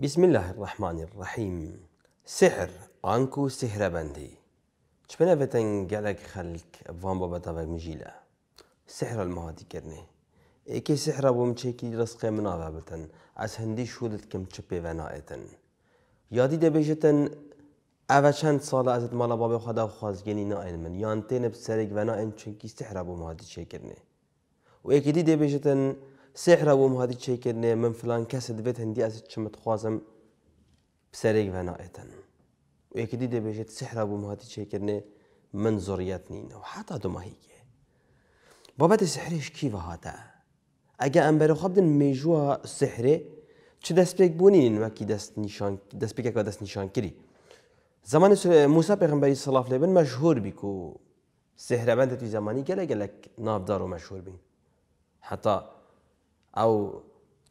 بسم الله الرحمن الرحيم سحر آنكو سحر بندي شبنا بتن جالك خلق وان بابا تبق مجيلا سحر المهاتي كرني ايكي سحر بوم چکی رزق منا بتن از هندي شودت كم تشبه ونائتن يادي دبجتن اوه چند سال از مالا بابا خدا خوازگینی نائن من یان تین بسرگ ونائن چنکی سحر بوم هاتی چکرنه و ایکی دی دبجتن سحر و وم هذه شيء كنه من فلان كاس دبيت هندي از چم تخوازم بسريك بنائتن ويكدي دبيجت سحر و وم هذه شيء كنه من زوريات نين وحتى دوما هيك بابت سحرش كيف هاتا اگه خب دن میجوا سحره چه دست پیک بونین و کی دست نشان دست پیک و دست نشان کری زمان موسی پیغمبری صلی الله علیه و مشهور بیکو سحربند تو زمانی گله گله نافدار و مشهور بین حتی او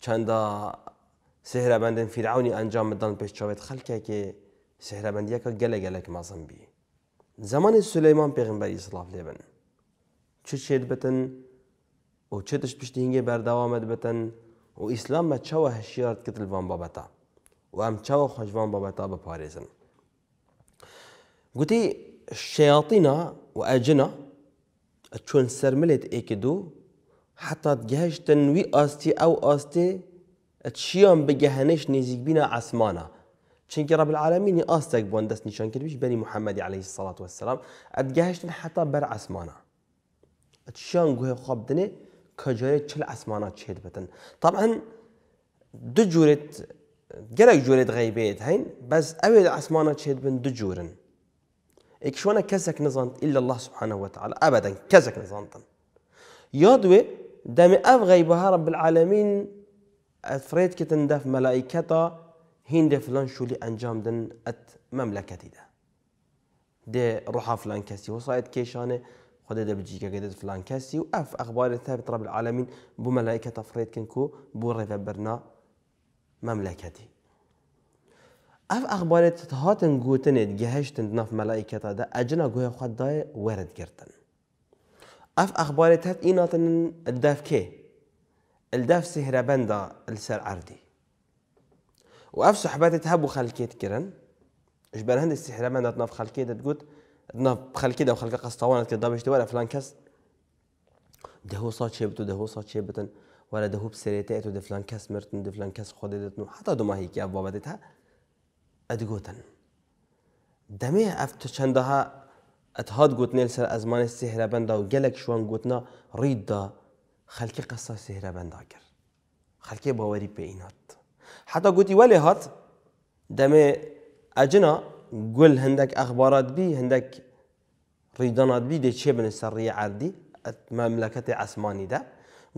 چندا بندن فرعونی انجام دادن پیش چاوید خلکه که سهربندی که گله گله مازن بی زمان سلیمان پیغمبری اسلاف لیبن چه چید بتن و چه تش پشتی هنگی بردوامد بتن و اسلام ما چوا هشیارت کتل وان بابتا و ام خوش خوشوان بابتا بپاریزن گوتي شیاطینا و اجنا چون سرملت ایک دو حتى تجهش تنوي أستي او أستي تشيام بجهنش نزيك بنا بینه عسمانه رب العالمين أستك بوندس نشان کرد بني محمد عليه الصلاة والسلام ات حتى بر عسمانه تشيام چیان گوه خواب دنه کجای چل عسمانه چهد بتن طبعا دو جورت جرق جورت غيبيت هين بس أول عسمانه چهد بن دو جورن اكشوانا كسك نظنت الا الله سبحانه وتعالى ابدا كسك نظنت يادوي دامي أف غيبها رب العالمين أفريد كتن ملائكتا ملائكة هند فلان شولي أنجام دن أت مملكتي دا دي روحا فلان كاسي وصايد كيشاني خد ده بجيكا قدت فلان كاسي وأف أخبار ثابت رب العالمين بو ملائكة أفريد كنكو بو ريفبرنا مملكتي اف اخبارت تتهاتن گوتن ات گهشتن ناف ملائکتا ده اجنا گوه خد داي ورد گرتن اف تهت هات ايناتن الداف كي الداف سهرة بندا السر عردي واف صحبات هبو خلكيت كرن بان هند السهرة بندا تناف خلكيت تقول تناف خلكيت او خلقة قسطوانة كده ضبش ولا فلان كس ده هو صوت شيبتو ده هو صوت شيبتن ولا ده هو بسريتاتو ده فلان كس مرتن ده فلان كس خوديتنو حتى دو ما هيك ابوابتها ادقوتن دمي اف تشندها ات هاد گوتنه لسر ازمان سهربندا و گلک شوان قوتنا رید دا خلکی قصه سهره بندا كر باوری باوري بينات حتى قوتي ولي هات دمي اجنا گل هندك اخبارات بي هندك ريدانات بي دي تشيبن السرية عردي مملكة عثماني ده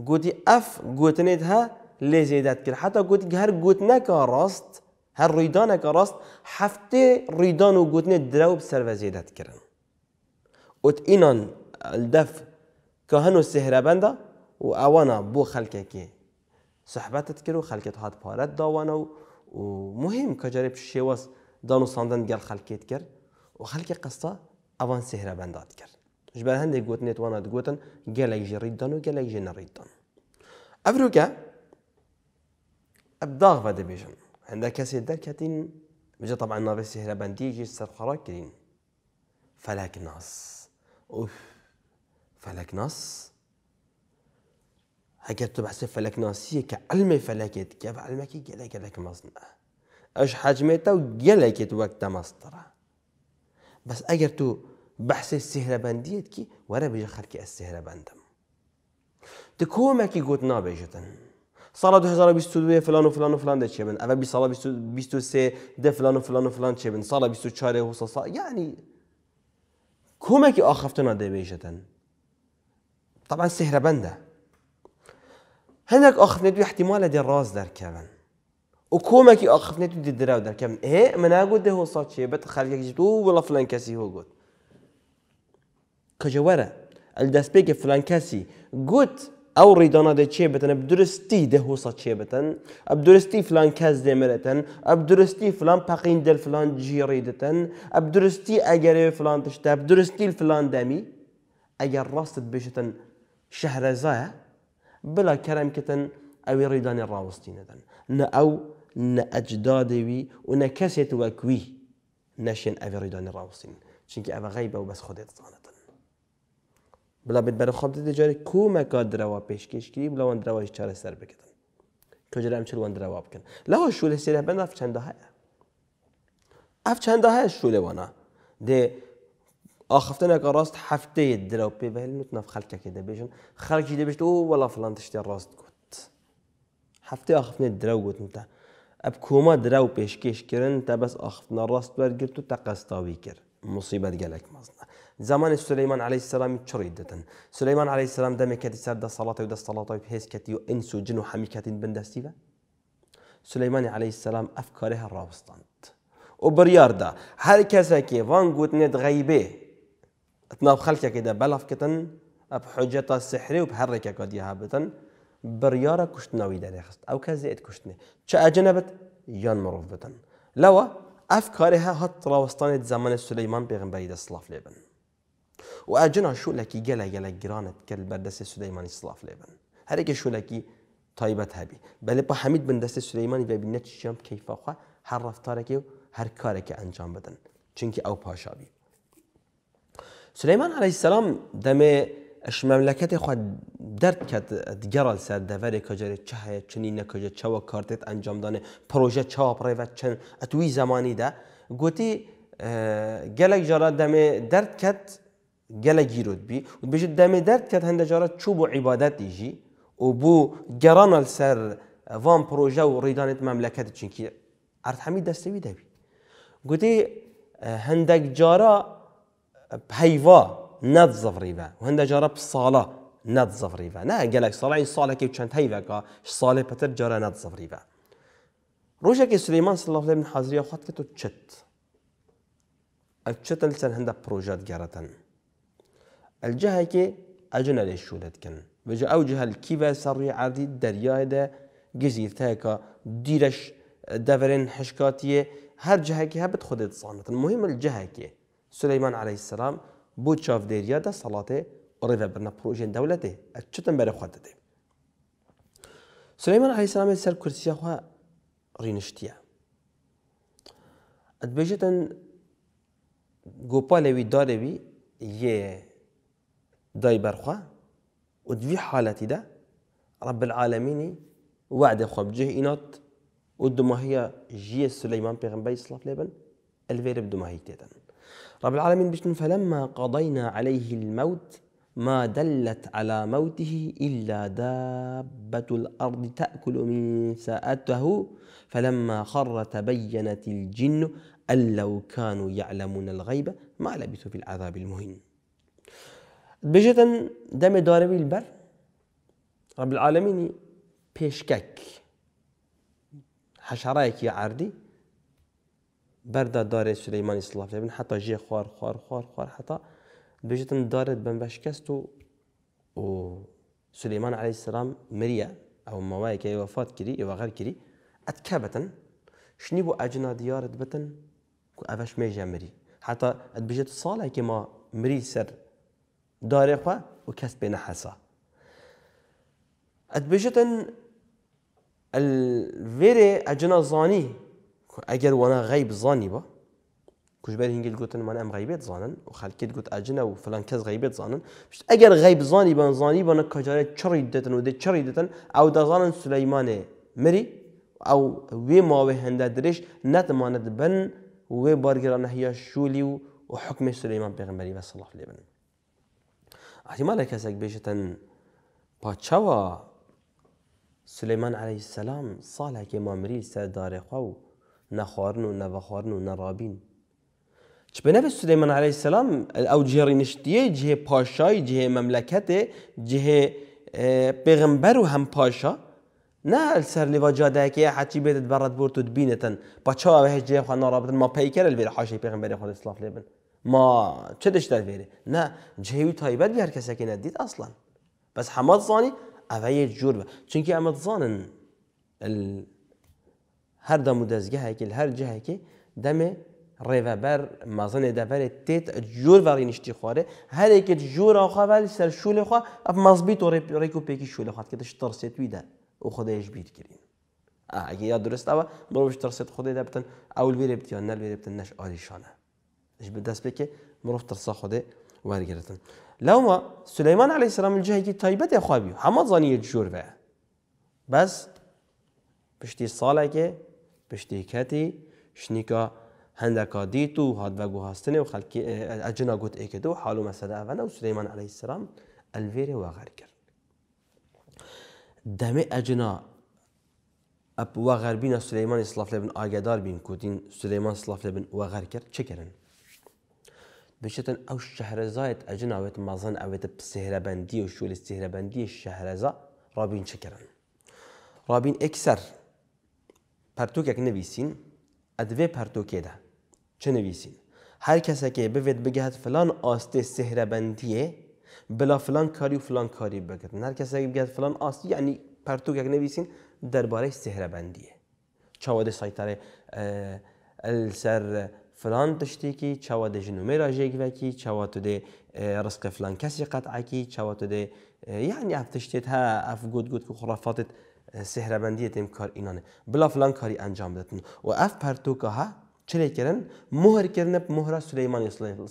قوتي اف قوتنيتها لي زيدات كر حتى قوتي هر قوتنا راست هر ريدانك راست حفتي ريدان وقوتني دراوب سرفا زيدات كرن ات اینان الدف که هنو سهربنده و اوانا بو خلکه که صحبتت کرو خلکت هات پارت داوانا و مهم که جریب شیواز دانو ساندن گل خلکت کرد و خلک قصه اوان سهربندات کرد جبر هندی گوتن اتوانا دگوتن گلک جرید دانو گلک جنرید دان افرو که ابداغ فده بیشن عندها كاسي دركتين بجا طبعا نافي سهرة بنديجي سر خراكرين فلاك ناس اوف فلك نص تبع سيف فلك نصية كعلمي فلكت كيف علمك قالك لك مصنع اش حجمته وقالك وقت مصدره بس اجر تو بحث بنديت كي ورا السهره بندم السهربندم ما كي قلت نابيجتن صلاة 2022 فلان وفلان وفلان ده شبن أبا بصلاة 23 ده فلان وفلان وفلان شبن صلاة 24 وصلاة يعني كومك اخفتنا دبيجتن طبعا سهره بنده هناك اخفنا دي احتمال دي الراس در كمان وكومك اخفنا دي دراو در كمان ايه من اقول ده هو صوت شيء بتخليك جدو ولا فلان كاسي هو قلت كجوره الدسبيك فلان كاسي قلت او ریدانا دي تشيبتن ابدرستي دي درستی ده حوصا فلان كاز ده مرتن فلان باقين دل فلان جي ريدتن اب درستی فلان تشتا بدرستي درستی فلان دمی اگر بيشتن بشتن شهرزاه بلا كرم كتن او ريدان الراوستين دن نا او نا اجدادي وي ونا كاسيت وكوي ناشين او ريدان الراوستين چونك او غيبه وبس خدت صانت بلا بد بر خواب دید جاری کومه کا دروا پیشکش کی بلا وان دروا چاره سر بکدن کجا هم چل وان دروا بکن لو شوله سره بند اف چنده ها اف چنده ها شوله وانا ده آخفتنا راست هفته درو پی به نوت نف خلک که ده بیشون خلک ده بیشت او والا فلان تشتی راست گفت هفته آخفتنا درو گفت نتا اب کوما درو پیشکش کردن تا بس آخفتنا راست برگرد تو تا قسطاوی کرد مصیبەت گەلێک مەزنە زمانی سلەیمان علی سلامی چڕی دەتن سلەیمان علی سلام دەمێکەتی سەر صلاة و دەسەڵاتەوەی پێسکەتی و ئینس و جن و حەمیکەتین سليمان عليه السلام أفكاره الرابستانت ئەف کارێ هەڕاوستاند و بڕیاردا هەر کەسێکی وان گوتنێت غەیبێ ناو خەلکێکیدا بەلافکردن ئەب حجێتە سحری و هەرێکێکەکە دیها بتن بڕیارە کوشتنەوەی دەرێخست ئەو کەزیێت کوشتنێ چ ئەجنەبت یان مرۆڤ بتن لوا ئەف کارێها هەت ڕاوەستانی زەمانە سلەیمان پێغمبەری دەسلاف لێ بن و ئەجنا شولەکی جلا گەلە گرانت کرد بەردەستی سلەیمانی سلاف لێ بن هەرێکی شولەکی تایبەت هەبی بەێ بە حەمید بن دەستی سلەیمانی بەبی نەچیان کەیفاخوا هەر ڕفتارێکی و هەر کارێکی انجام بدن او چونکی بي سليمان عليه السلام دەمێ اش مملکت خود درد کرد دیگر سر دوره کجا چه چنین کجا چه و کارتت انجام دانه پروژه چه و و چن اتوی زمانی ده گوتی گلک جارا دمه درد کرد گلک گیرود بی و بیش دم درد کرد هند جارا چوب و عبادت ایجی و بو گران سر وان پروژه و ریدانت مملکت چنکی ارد همی دستوی ده بی گوتی هندک جارا پیوا نەتزەڕیبە صلاة جارە كيف كانت نە گەلێک صلاة بتر چەند هەیڤەکە ريبا پەتر جارە نەتزەڕیبە ڕۆژێکی سلەیمان سڵڵێ من حەزریە خوات کە تۆ چت ئەف چتن چەند هەندە پرۆژات گەڕەتەن ئەلجهەیەکێ ئەجنە لێ شولەتکن بەجە ئەو جهل کیڤە جزير تاكا ديرش دفرين دیرەش هر جهة كي هبت خدت صانة المهم الجهة كي سليمان عليه السلام بو چاف دیریا دا سلاته قريبا برنا پروژین دولته اچتن بره خود ده سليمان عليه السلام سر كرسي خوا رينشتيا ادبجتن گوپالوی داروی یه دای برخوا و دوی حالتی دا رب العالمینی وعد خواب جه اینات و دماهی جی سليمان پیغمبر اسلاف لیبن الویر بدماهی تیدن رب العالمين بيشن فلما قضينا عليه الموت ما دلت على موته إلا دابة الأرض تأكل من ساءته فلما خر تبينت الجن أن لو كانوا يعلمون الغيب ما لبثوا في العذاب المهين بجتن دم داربي البر رب العالمين بيشكك حشرائك يا عردي بردا دارێت سلەیمانی سلااف بن حتا ژێ خوار خوار خوار خوار حتا بژتن دارێت بن بەشکەست و و سلەیمان علی سلام مریە ئەو ماوایەکە وەفات کردی ئێوەغەر کردی ئەت کە بەتن شنی بۆ ئەجنا دیارت بتن کو ئەڤش مێژە مری حتا ئەت بژێت ساڵێکی ما مری سەر دارێخوا و کەس پێ نەحەسا ئەت بژتن الڤێرێ ئەجنا زانی اگر وانا غیب زانی با کوش بر هنگل گوتن من ام غیبت زانن و خەکیت گوت ئەجنە و فلان کس غیبت زانن پشت اگر غیب زانی با زانی با نکجاره چڕی دتن و دێت چڕی دەتەن ئەو دەزانن سلەیمانێ مری ما و هند درش نت ماند بن وێ بارگرانە هەیە شولی و و حکمی سلەیمان پێغمبەری بە سەڵاف لێ بن احتیمال لە کەسێک بێژێتەن پاچەوە سلەیمان عەلەیهی سەلام ساڵێکی مامری سەردارێخوا و نخوارن و نبخوارن و رابین چ به نفس سلیمان علیه السلام او جهری نشتیه جه پاشای جه مملکت جه پیغمبر هم پاشا نه السر لوا جاده که حتی برد برد تد بینتن با چه و جه خوانا رابطن ما پیکر الویر حاشی پیغمبر خود اصلاف لیبن ما چه دشت ویره نه جهوی تایبت بی هر کسی که ندید اصلا بس حماد زانی اوه جور با چونکه هر هر هەر دەمودەستگەهێکی هەر جەهێکی دەمێ ڕێڤەبەر مەزنێ جور تێت جۆر بەڕی هر خوارێ جور ژۆرەخواوای ولی سر ئەف که تۆ ڕێک و پێکی شولە خاتکەتش تەرسێتویدا و خدایش بیرکردین ئاگە یا درستەوە مرۆڤش تەرسێت خدای دەبتن اول بێرێ بتیان نەلێرێ بتن آریشانه. اش به دست بکه مرف ترسا خودێ وەرگرتن لاما سلیمان علی سلام جەهێکی که که خوابیو همه زانیە زانی بە بس پشتی که پشتی کتی شنیکا هندکا دیت هاد و گوهاستنه و خلکی اجنا اه، اه، گوت ایک دو حالو مثلا اولا و سلیمان علیه السلام الویر و غر کرد دمه اجنا اب و غر بین سلیمان اسلاف لبن آگدار بین کودین سلیمان اسلاف لبن و غر کرد چه کرن؟ بشتن او شهرزايت اجنا ويت مازن اويت بسهربندية وشو السهربندية الشهرزا رابين شكرا رابين اكسر پرتوکێک نویسین ئەدوێ پەرتۆکێدا چ نویسین هەر که بوێت بگات فلان ئاستێ سهربندیه، بلا فلان کاری و فلان کاری هر کس که بگات فلان ئاستی یعنی که نویسین دەربارەی سهربندیه. چاوەدە سایتارێ سەر فلان تشتێکی چاوەدە ژنومێ ڕژێکڤکی وکی تو دێ فلان کسی قەتعکی چاوا یعنی ئەف ها هە گود گوت گوت و سهربندی تیم کار اینانه بلا فلان کاری انجام دادن و اف که ها چلی کردن مهر کردن مهر سلیمان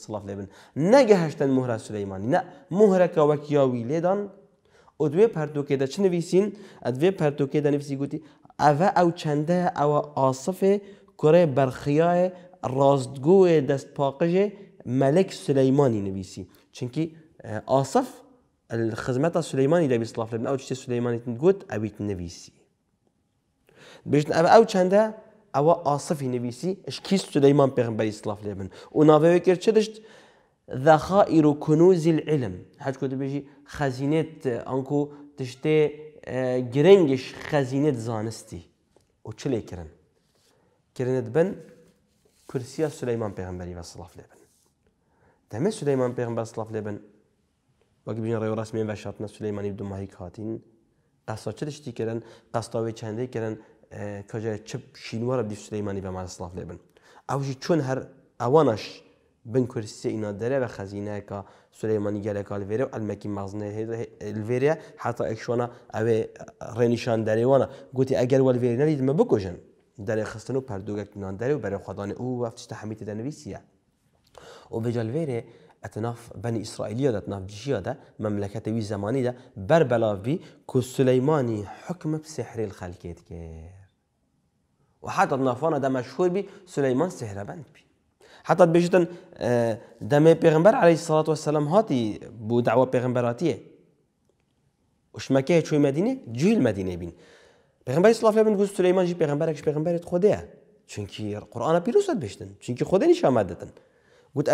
صلاف لبن نه گهشتن مهر سلیمانی نه مهر که وکیاوی دان، و دوی پرتوکه ده چه نویسین دوی پرتوکه ده نویسی گوتی او او چنده او آصف کره برخیای رازدگو دست پاقش ملک سلیمانی نویسی چونکی آصف الخزمات سليمانی دەبی سلااف لەبن ئەو شتێ سلەیمانیتن گوت ئەویت نەویسی. بژن ئەمە ئەو چەندە ئەوە ئاسفی نەویسی شکی سلەیمان پێغمبەری سلااف لێبن و ناوێ کرد چ دەشت ذەخائیر و العلم هەچکو دەبێژی بيجي خزينة أنكو گرنگش خەزینێت خزينة زانستي وشلي كرن کرنت بن سليمان سلەیمان پێغمبەری بە سلااف لێبن. سليمان سلەیمان پێغمبەر سلااف لێبن وەک بژین ڕێوەڕاستمێن بە شاتنە سلەیمانی دوماهیک هاتین قسا چ دشتی کردن قستاوی چندەی کردن کجا چپ شینوەرە دی سلەیمانی بە ماسلااف لێ بن ئەوژی چۆن هەر ئەوانش بن کورسی اینا خزینه که سلیمانی گله کال ویره، و ئەلمەکی حتی حتا او رنیشان ڕێنیشان وانا گوتی ئەگەر وەلێری نەریدمە بکۆژن دەرێ خستن و پردوگ نان داره و برای او او وەفتشتە تحمیت نویسیه. و ویره اتناف بني اسرائيليه ده اتناف جيشيه ده مملكه وي زماني ده بربلا بي كو سليماني حكم بسحر الخلقيت كير وحتى اتنافانا ده مشهور بي سليمان سحر بند بي حتى بجدن بيجتن آه، مي پیغمبر عليه الصلاة والسلام هاتي بو دعوة پیغمبراتيه مكيه چوي مدينة جوي المدينة بين پیغمبر صلى الله عليه وسلم سليمان جي پیغمبرك پیغمبرت خوديه چونكي قرآن بيروسات بجدن چونكي خودني شامدتن قلت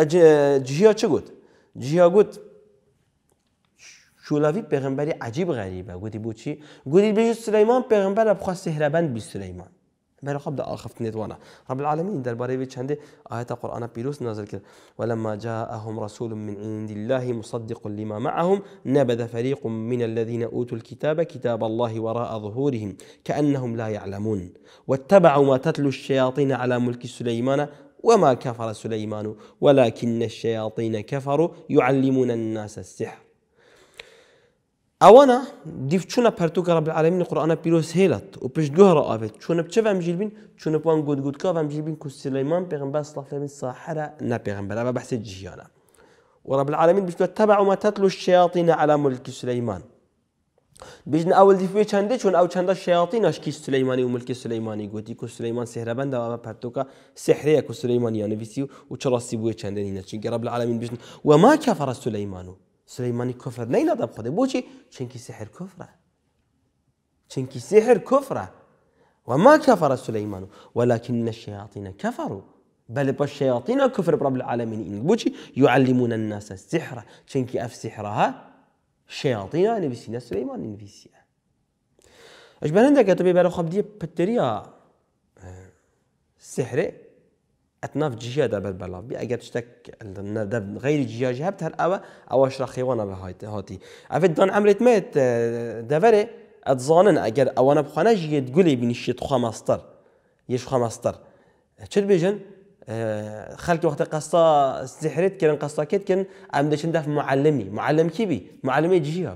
جهيا چه قلت جهيا قلت شولاوی پیغمبری عجیب غریبه گویی بود چی گویی به سلیمان پیغمبر سهربان بسليمان بی سلیمان بل خب ده آخفت نتوانا رب العالمين در باره چنده آیت قرآن پیروز نازل کرد ولما جاءهم رسول من عند الله مصدق لما معهم نبذ فريق من الذين أوتوا الكتاب كتاب الله وراء ظهورهم كأنهم لا يعلمون واتبعوا ما تتلو الشياطين على ملك سليمان وما كفر سليمان ولكن الشياطين كفروا يعلمون الناس السحر ئەوەنا دیفچوونە پەرتوکە رب العالمین قورآە بيروس هيلت و پشت گۆڕە ئاوێت چونە بچە ئەمژیل بین چونە پوان گوتگوتکە ئەمژیل بین کوسیلەیمان پێغمبەر سڵافێن نا پیغمبر اما بحث جيانا ورب العالمین بشتوە تەبع ما تتلو الشياطين على ملك سليمان اول ئەول چنده چون او چنده شیاطین اش کی سلیمانی و ملک سلیمانی گوتی کو سلەیمان سێرەبند ئەمە پەرتۆکە سحرەیە کو سلەیمان یانەویسی و چڕاستی بووە چنده نەچین گەڕب رب العالمین بجن وما ما کفر سلیمانو سلیمانی کفر نەینەدەب خودێ بۆچی چەندکی سحر کفرە چەندکی سحر و وما كفر سلیمانو ولكن الشياطين كفروا بل الشياطين كفر رب العالمين إن بوشي يعلمون الناس السحر چنكي أف سحرها شێڵتینا نویسینە سلەیمان نویسیە ئەش بە هەندێکە تو بێ بەرەخۆ دیە پتریا سحرێ ئەتناف جیادا بەر بەڵاوبی ئەگەر شتێک غیری جیاژ اوا هەر ئەوە ئەوەش ڕخێوانە بە هاتی ئەفێت دان ئەمرێت مێت آه، دەڤێ ئەتزانن ئەگەر ئەوەنە بخواانە ژێت گولی بینیشیت خۆ مەستەر یش خۆ مەستەر چت بێژن؟ آه، خلق وقت قصة سحرت كن قصة كت كن أم دشن داف معلمي معلم كيبي معلمي بي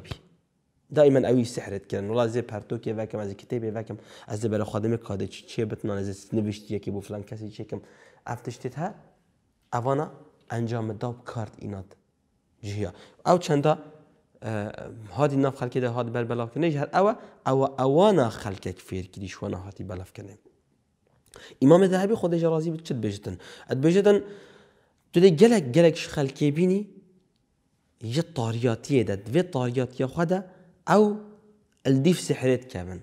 دائما أوي سحرت كن والله زي بارتو كي فاكم از كتابي فاكم از بلا خادمي كادي شيء بتنا از نوشتي كي بو فلان كسي شيء چيكم افتشتتها اوانا انجام داب كارت ایناد جهیا او شندا آه، هادي ناف خلك ده هاد بل بلاف کنه هر او او اوانا خلکک فیر کدیش وانا هاتي بلاف کنه امام ذهبی خود جرازي بود بيجتن بیشتن اد بیشتن تو دی گلک گلکش خلکی بینی یه طاریاتیه داد وی طاریاتی خدا او الديف سحرت كامن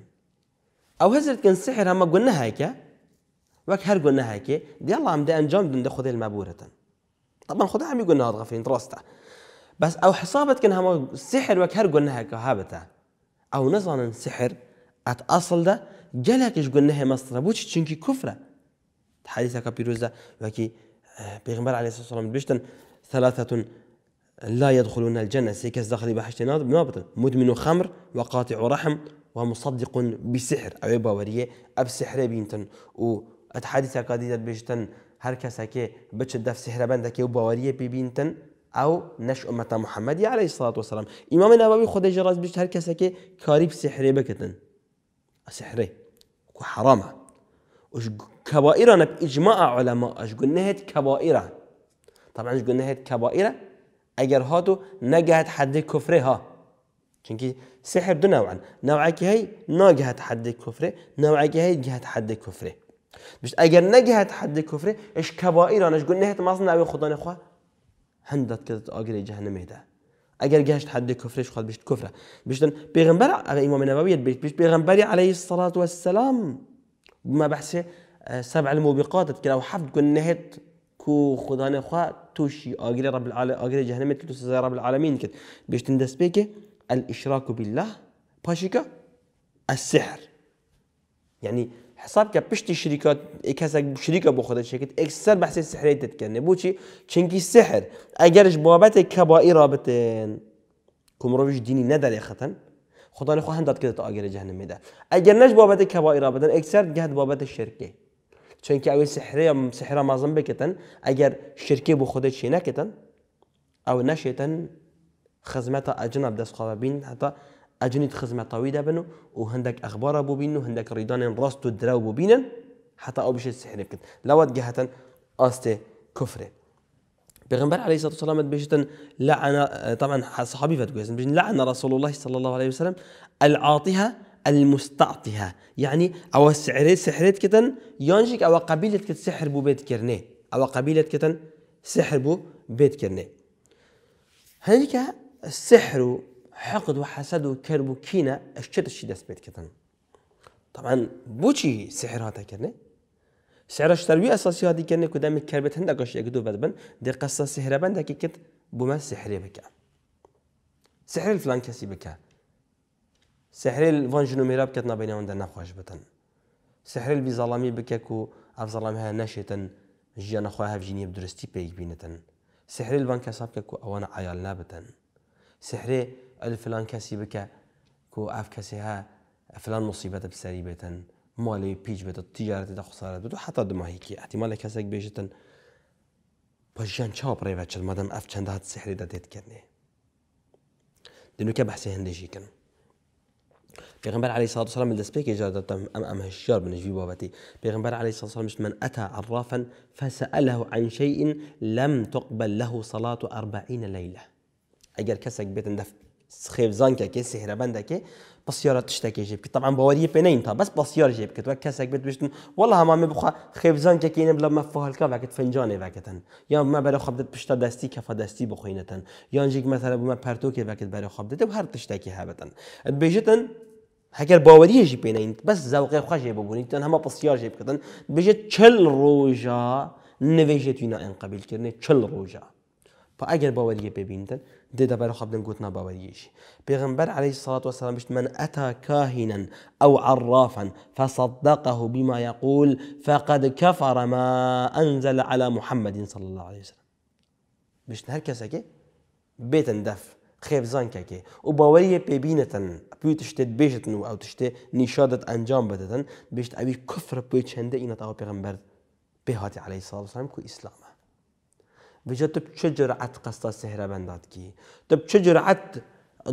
او هزرت كان سحر هما قلنا هيك وك هر قلنا هيك دي الله عم ده انجام دون خذ المابورة طبعا خذها عم يقولنا هذا غفين دراسته بس او حسابت كان هما سحر وك هر قلنا هيك هابته او نظرا سحر ات اصل ده ربوش چونکی کفره حدیث چینکی کوفرە حەدیثەکە پیرۆزدا وەکی پێغمبەر الصلاه والسلام بشتن ثلاثة لا يدخلون الجنة سيكس داخلي بحشت ناظر مدمن خمر وقاطع رحم ومصدق بسحر أو باورية أب سحر بينتن و أتحادثة قديدة بيشتن هر كي کێ بچت سحر بندك أو باوەریە پێبینتن أو نش أمة محمد عليه الصلاة والسلام إمامنا ناوەوی خۆدەژ راس بشت هەر كي كاريب سحر بكتن سحري وحرامة وش انا بإجماع علماء اش قلنا هاد كبائر طبعا اش قلنا هاد كبائر اگر هاتو نجهت حد كفرها چونكي سحر دو نوعا نوعا كي هي ناجهت حد كفر نوعا كي هي جهت حد كفر بش اگر نجهت حد كفر اش كبائرنا اش قلنا هاد ما نوع خدان خوا هندت كده اجر جهنم هذا اگر گشت حد کفرش خال بشت کفره بشتن پیغمبر ئەلە ئیمام نەوەویت بیت بشت پیغمبر عليه الصلاة والسلام ما بەحسێ اه، سبع الموبقات کرا و حەفت گون نهێت کو خدانێ خوا تووشی ئاگری رب ئاگری جهنم تو سزای رب العالمین کرد بشتن دەست پێکێ الاشراك بالله پاشیکە السحر يعني حساب که پشتی شریکات کسک شریکا با خودش شکت اکثر بحث سحری تد کنه بو چی چونکی سحر اگرش بابت کبائر رابطن کمروش دینی نداره ختن خدا نخواه هم داد که تا آگر جهنم میده اگر نش بابت کبائر رابطه اکثر جهت بابت شرکه چون که اوی سحری سحر مازم بکتن اگر شرکه با خودش شی نکتن او نشیتن خزمت اجنب دست خوابین حتی اجنيت خزمه طويله بنو وهندك اخبار ابو بينو هندك ريدان ڕیدانێن ڕاست ابو بينن حتى او حتا ئەو بشێت سحرێ جهه لەوات كفره بغمبر بغنبر عليه الصلاة والسلام بيشتن لعن طبعا صحابي فتقول بيشتن لعن رسول الله صلى الله عليه وسلم العاطها المستعطها يعني او السحريت سحريت كتن ينشك او قبيلة كت سحر بو بيت كرني او قبيلة كتن سحر بو بيت كرني هنالك السحر حقد وحسد وكرب وكينة الشر الشي دست بيت كتن طبعا بوشي سحر هاتا كرنه سحر تربية أساسي هاتي كرنه كدام كربت هندك وش يقدو بدبن دي قصة سحر بندك كت بما سحري بكا سحر الفلان كسي بكا سحر الفان جنو ميراب كتنا بيني وندا نخوش بتن سحر البيزالامي ظلامي كو اف ها ناشتن جيانا خواها في هفجيني بدرستي بيك بينتن سحر البان كو اوانا عيال نابتن سحر الفلان كسي بك كو اف كسي ها فلان مصيبة مصیبەتە بسەری بێتن مالی پیچ بێتە تیجارەتدا خسارەت بێت و حتا دماهیکی ئەتیمالە کەسێک بێژتن پژیان چاپڕێبە سحري دا ديت چەندات دنو كه دنوکە بەحسی شيكن پیغمبر عليه الصلاة والسلام الدسبيك إجادة أم أم هشیار بنش بی بابتی. پیغمبر عليه الصلاة والسلام من أتى عرافا فسأله عن شيء لم تقبل له صلاة أربعين ليلة اگر کسک بیت دف که که که سهرەبندەکێ تشت که جیب بکە طبعا باوەریە پێ نینتا بەس پسیار که بکە وە که بێت بشتن وڵ هەمامێ بخوا خێبزانکەکەینە بڵە مەفهلکە وەکت فنجانێ وەکەن یان مە بەرە خبت پشتە دەستی کەفە یا بخوێنێتەن مثلا مەسەرە پرتو که وقت برای خب دێت و هەر تشتێکی هەبەتەن بێژتن هەگەر باوەریەژی پێینین بەس زەوقی خۆشێ ببوونیتن هەمە پسیار ژێ بکەن بژێت چل ڕۆژە نوێژێت وینە چهل چل پس اگر باوەریە پێبینتن دێدا بەرەخوا بدن گوتنا باوەریش پێغمبەر عليه الصلاة والسلام من أتى كاهنا أو عرافا فصدقه بما يقول فقد كفر ما أنزل على محمد صلى الله عليه وسلم بشتن هەر کەسەکە بێتن دەف خيف و وباوري پێبینەتەن پێی تشتێت بيشتن أو تشتت نشادت نیشادت ئەنجام بدەن أبي كفر کوفر پێی إنا تاو پێغمبەر پێهاتی عليه الصلاة والسلام كو إسلام. و تو چه جرعت قصد سحر بنداد کی تب چه جرعت،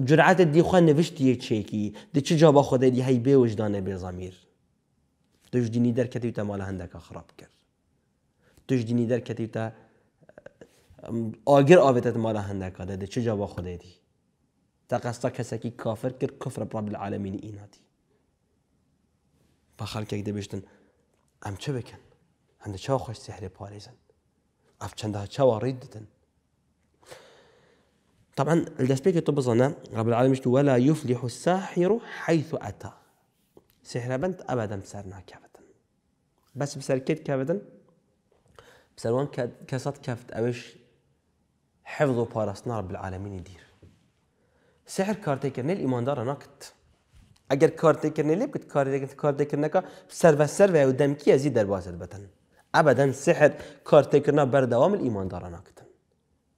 جرعت دی خو یه چه کی دی چه جا با خود دی های به وجدانه، به ضمیر توش دینی در کتیو تا مال هندک خراب کرد تو دینی در کتیو تا آگر آویتت مال هندک دی چه جا با خود دی تا قصد کسی کی کافر کرد کفر براب العالمین ایناتی با خلک دی بشتن ام چه بکن هم چه خوش سحر پاریزن أفتشندها شوا ردة طبعا الدسبيك تبصنا رب العالمين يشتو ولا يفلح الساحر حيث أتى سحر بنت أبدا بسرنا كابتا بس بسر كيت كابتا وان كاسات كافت اوش حفظه بارسنا رب العالمين يدير سحر نيل الإيمان دار نكت اگر کار تکرنی لیب کت کار تکرنی کار تکرنی که سر و سر و دمکی ازی در ابدا سحر كار تكرنا بر دوام الايمان دارنا كتن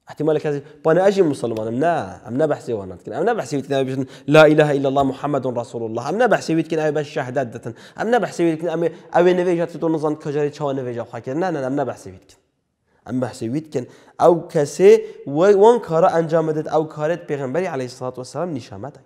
احتمال كذا وانا اجي مسلمان امنا امنا بحسي وانا كن امنا بحسي كن لا اله الا الله محمد رسول الله ام امنا بحسي كن ابي الشهادات دتن امنا بحسي كن امي ابي نويجات تو نظن كجاري تشوا نويجا خاكر نا نا ام امنا بحسي كن ام بحسي كن او كسي وان كارا انجامدت او كارت پیغمبري عليه الصلاه والسلام نشامتك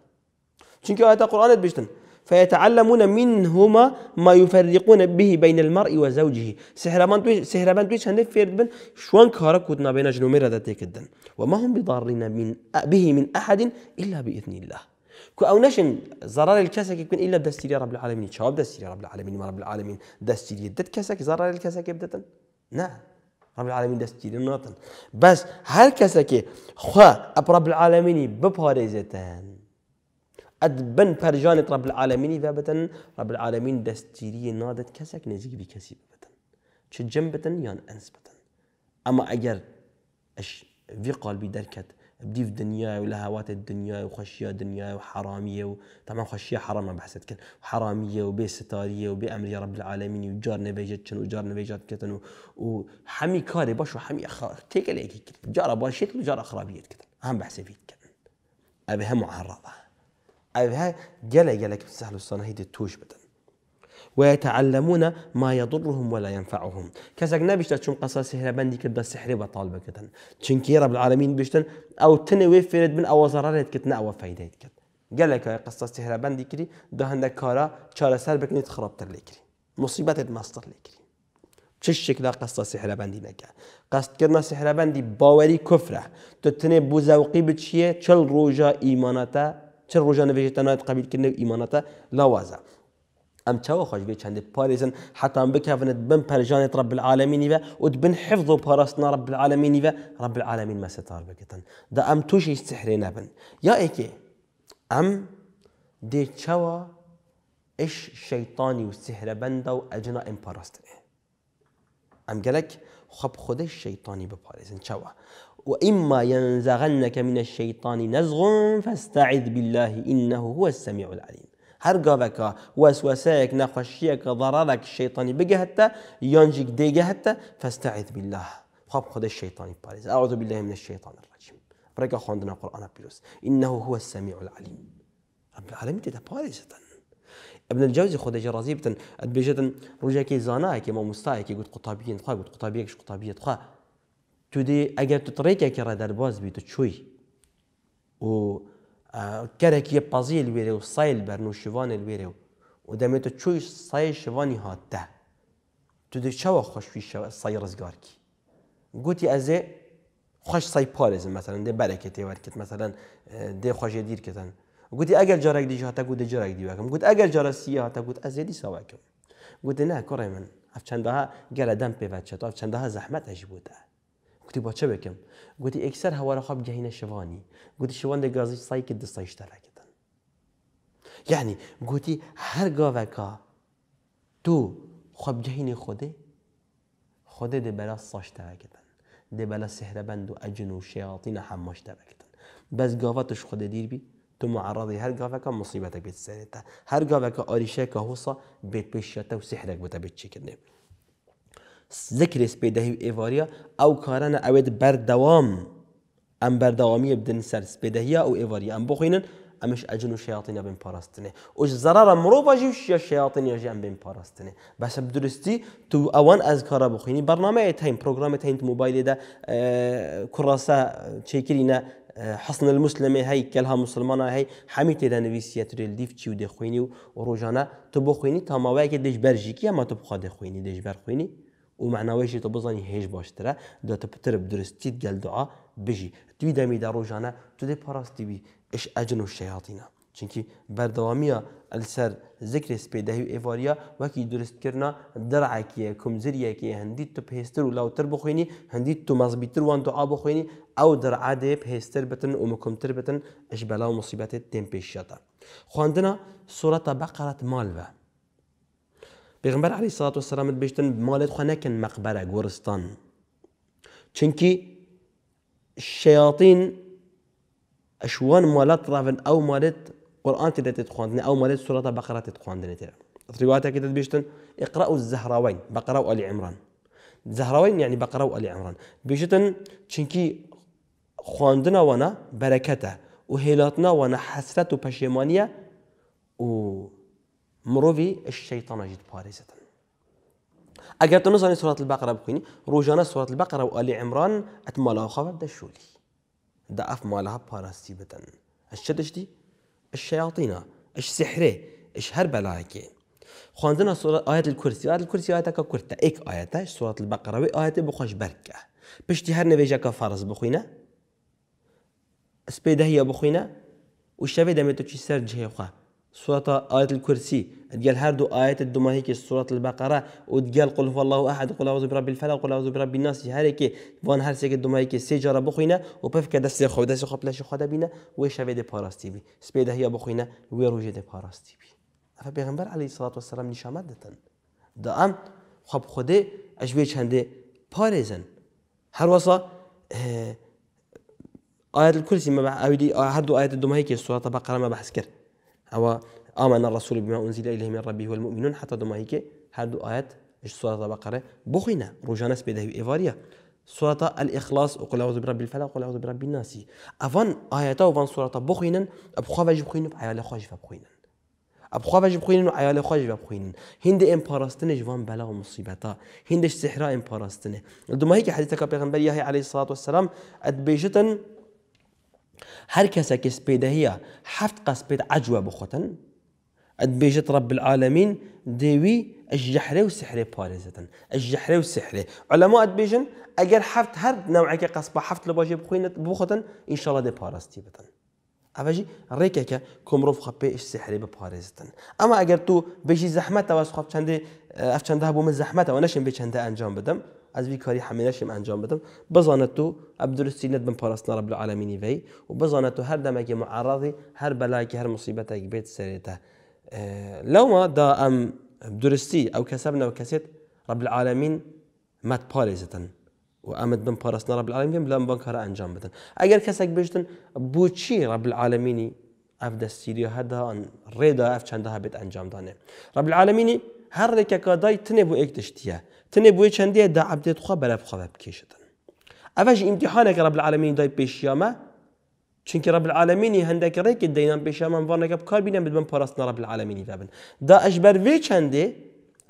چونكي ايات قرانت بيشتن فيتعلمون منهما ما يفرقون به بين المرء وزوجه سهرمان تويش سهرمان تويش هندف فيردبن شوان كاركوتنا بين جنوميرا دتيكدن وما هم بضارين من به من أحد إلا بإذن الله كو او نشن ضرر الكسك يكون الا بدستيري رب العالمين شاب دستيري رب العالمين ما رب العالمين دستير دت كسك ضرر الكسك يبدتن نعم رب العالمين دستير ناطن بس هل كسك خا رب العالمين بباريزتن ادبن پرجانت رب العالمين و بتن رب العالمين دستيري نادت كسك نزيك بي كسي بتن چه جنب بتن انس بتن اما اگر اش في قلبي دركت بديف دنياي ولهوات الدنيا وخشية دنيا وحرامية و... طبعا خشية حرام ما بحثت كان ستارية وبيستارية وبأمر يا رب العالمين وجار نبيجتشن وجار نبيجات كتن و... وحمي كاري باش وحمي أخ تيك ليك جار باشيت وجار أخرابية كتن هم بحسبيت كتن أبي هم معرضة أبها ئەها گەلە گەلێک سەحلوسانەهی توش بدن ويتعلمون ما يضرهم ولا ينفعهم كسك نبيش تشم قصص سحر بندي كد سحر بطال بكتن چونكي رب العالمين بيشتن او تني فرد من او ضررت كتنا او فايده كت قالك قصا سحر بندي كري ده عندك كارا چاره سر بكني خرابت تر لكري مصيبه مصدر لكري چه شکل قصد سحر بندي نکه قصد کردن سحر بندي باوري كفرة تو تنه بو ذوقی بچیه چل چ ڕۆژانە بێژێتەنات قبیل کنه کردنەوە ئیمانەتە خوش به چند پاریزن حتی ام بکه حتان بن بم رب العالمینی و اد بن حفظ و پاراستنا العالمینی و رب العالمین مەسەتار بکتن دا ئەم تووشی سحرێ نەبن یا ئێکێ ئەم دێ چاوە اش شیطانی و سحر بند و ئەجنا ئەم پاراستێ ئەم گەلک خەب خودەی شەیتانی بپارێزن چاوە وإما ينزغنك من الشيطان نزغ فاستعذ بالله إنه هو السميع العليم هر قابك وسوسهك نخشيك ضررك الشيطان بجهته ينجيك ديجهته فاستعذ بالله خب خد الشيطان باريز أعوذ بالله من الشيطان الرجيم برقا خوندنا قرآن بيروس إنه هو السميع العليم رب العالمين تدا باريز ابن الجوزي خد جرازيبتن أدبجتن رجاكي زاناكي ما مستاكي قد قطابيين خا قد قطابيك قطابية خا دی اگر تو طریقه که را در باز بی تو چوی و که پازیل ویره و سایل برنو شوان ویره و دمه تو چوی سای شوانی ها ده تو دی چوا خوش شو سای رزگار کی گوتی از خوش سای پارز مثلا ده برکتی ورکت مثلا ده خوش دیر کتن گوتی اگر جارک دیجه هاتا گوت جارک دی وکم گوت اگر جارا سیا تا گوت از دی کم گوت نه کره من اف چندها گردم تو اف چندها زحمت اش بوده گوتی با چه اکثر گوتی خواب جهین خۆ بگەهینە شەوانی گوتی شەوەندە گازی سای کرد دسای یعنی گوتی هر گاوکا تو خوده خوده خوده خودێ دێ ساش ساشتەراکردن دێ بەلا بند و اجن و شیاطین هەممەشتەراکردن بس گاواتش توش دیر بی تو معرضی هەر گاوەکە مصیبەتە بێت هر هەر که آریشه هوسا بێت پێشەتە و سحرێک بتە بێت ذکر سپی دهیو ایواریا او کارانه بر دوام، ام بر بدن سر سپی دهیا او ایواریا ام بخوینن امش اجنو و بین باراستنی پاراستنه اش ضرر مرو باجیش یا شیاطین یا جن بس درستی تو اوان از کارا بخوینی برنامه تایم برنامه موبایل موبایل ده کراسا چیکرینا حسن المسلمه هی کلها مسلمانه هی حمیت ده نویسیت ریل دیف چیو ده خوینی و روزانه تو بخوینی تا ماوی که دیش برژیکی اما تو ده خوینی دج بر و معناوی جی تو بزانی هیچ باشتره دا تو پتر بدرستید گل دعا بجی توی دمی دا روزانه تو دی پاراستی بی اش اجن و شیاطینا چونکی بردوامیه السر ذکر سپیدهی و ایواریا وکی درست کرنا درعکیه کمزریه که هندی تو پهستر و لاوتر بخوینی هندی تو مزبیتر وان دعا بخوینی او درعا ده پهستر بتن و مکمتر بتن اش بلا و مصیبت تیم پیشیتا خواندنا سورة بقرة مالوه payg'ambar alayhissalotu vassalomni beshdan molatxon ekan مقبره go'riston chunki shayotin اشوان مالات رافن او مالات قران تدت تخوندن او مالات سوره بقره تتخوندن ترى روايتها تد بيشتن اقراوا الزهراوين بقره وال عمران زهراوين يعني بقره وال عمران بيشتن چونكي خواندنا وانا و وهيلاتنا وانا حسرت پشیمانیه و مروفي الشيطان جد بارزة اگر تو نزانی سورة البقرة بخونی روجانا سورة البقرة و آل عمران ات مالا خواب دشولی دا اف مالها پارستی بدن اش چدش دی؟ اش شیاطینا اش سحره اش هر بلاکه خواندنا سورة آية الكرسي آية الكرسي آية كرتة ايك آية سورة البقرة و آية بخوش بركة پشتی هر نویجه که فارس بخوینه هي هی بخوینه و شوی دمتو چی سر جهه خواه سورة آية الكرسي ديال هاردو آية الدما هيك سورة البقرة وديال قل هو الله أحد قل أعوذ برب الفلق قل أعوذ برب الناس هاريك فان هارسيك الدما هيك سيجارة بخينا وبفك دس خو دس خو بلاش خو دبينا ويشافي دي باراستي بي سبيدة هي بخينا ويروجي دي باراستي بي أفا فبيغمبر عليه الصلاة والسلام نشامات دتن دام خب خودي أجبي چنده باريزن هر آه، آية الكرسي ما بعد آه، هر دو الدما هيك سورة البقرة ما بحسكر أو آمن الرسول بما أنزل إليه من ربه والمؤمنون حتا دماهیکێ هەردوو ئاەت سوورەتە بەقەرە بخۆینە ڕۆژانە سپێداوی ئێوارە سوورەتە ئەلئخلاص و وقل أعوذ برب قلاوز برا بالناسی ئەڤان ئاەتە وڤان سوورەتە بخوێنن ئەبخواڤژ بخوین و ئایا لە خۆش بخوێنن ئەبخواڤژ بخوێنن و ئایا لە خۆش بخوێنن هندە ئەم پاراستنێژ وان بەلا و مصیبەتا هندش سحرا ئەم پاراستنێ دوماهیکە حدیثەکە پێغمبەر یاهی عليه الصلاة والسلام ئەتبێژتن هەر کەسێکیس پێدەهەیە حەفت قەس عجوا بخوتن اد ئەتبێژێت رب العالمین دێوی ئەژەحرێ و سحرێ پارێزتن الجحر و سحرێ ئەلەما ئەتبێژن ئەگەر حەفت هەر نەوعەکە قەس بە حەفت لە باشێ بخوێنێت بخۆتن ئینشاڵە دێ پاراستی بتن. ئەوەژی ڕێکێکە کۆمرۆڤ خەپێش سحرێ بپارێزتن اما اگر تو بژی زەحمەتەوە خۆ چندێ ئەف چنددە بوم من و نەشم بێ چنددە انجام بدەم از وی کاری همینشم انجام بدم بزاند تو عبدرستی ند بن پاراستنا رب العالمینی وی و بزاند تو هر دمکی معرضی هر بلایی که هر مصیبتی بیت سریته لو ما دا ام درستی او کسبنا و کسیت رب العالمین مت پارزتن و امد بن پاراستنا رب العالمین بلان بان کارا انجام بدن اگر کسی کسک بیشتن بو چی رب العالمینی اف دستیری هدا ان ریدا اف ها بیت انجام دانه رب العالمینی هر رکا کادای تنه بو ایک تشتیه تنه بوی چەندێ دا عبدێت خوا بەرەبخوا بکێشتن ئەڤش که رب العالمین دای پێشیامە چونکی رب العالمینی هنده که که رای هەندێک ڕێکی دەینان پێشامان ڤانەکە بکار بینە بم پارستن رب العالمینی دابن دا ئەش بەر وێ چەندێ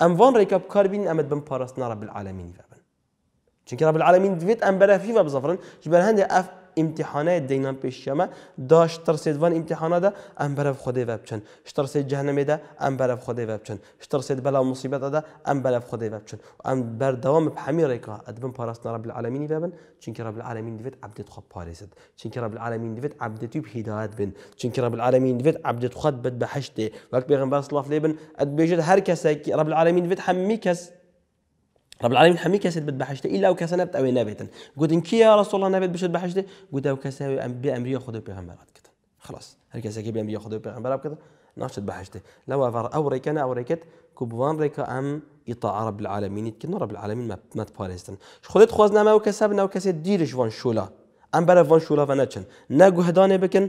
ئەم ڤان ڕێکە بکار بین ئەمەد بم پاراستنە العالمینی دابن چونکی رب العالمین دویت ئەم بەرەفی بە بزەفرن ژ بەر امتحانه دینا پیش شما داش ترسید وان امتحانه ده ام برف خدا وبچن شترسید جهنم ده ام برف خدا وبچن شترسید بلا مصیبت ده ام برف خدا وبچن ام بر دوام بحمی ریکا ادبن پاراستنا رب العالمین وبن چونکه رب العالمین دیفت عبدت خب پاریزد چونکه رب العالمین دیفت عبدت یب هدایت بن چونکه رب العالمین دیفت عبدت خد بد بحشته وقت پیغمبر صلی الله علیه و آله ادبیجد هر کسی رب العالمین دیفت حمی کس رب العالمين حمي كاسد بتبحشت الا وكسنا بتاوي نابتا قلت ان كي يا رسول الله نابت بشد بحشت قلت وكساوي ام بي امري خذ بي غمرات خلاص هل كسا كي بي امري خذ بي غمرات كذا ناشد بحشت لو افر اوريكنا اوريكت كوبوان ريكا ام اطاع رب العالمين كنا رب العالمين ما ما تبارستن خذت خوزنا ما وكسبنا وكسد ديرش وان شولا ام برای وان شولا و نچن نه گهدانه بکن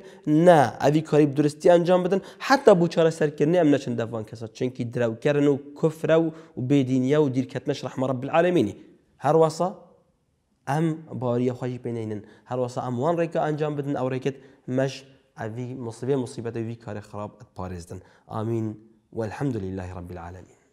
نه اوی کاری درستی انجام بدن حتی بو چاره سر کردن ام نچن دوان کسا چون کی درو کردن و کفر و بدینیه و دیر کتنش رحم رب العالمینی هر واسا ام باری خواهی بینینن هر واسا ام وان ریکا انجام بدن او ریکت مش اوی مصیبه مصیبت اوی کار خراب پارزدن آمین والحمد لله رب العالمين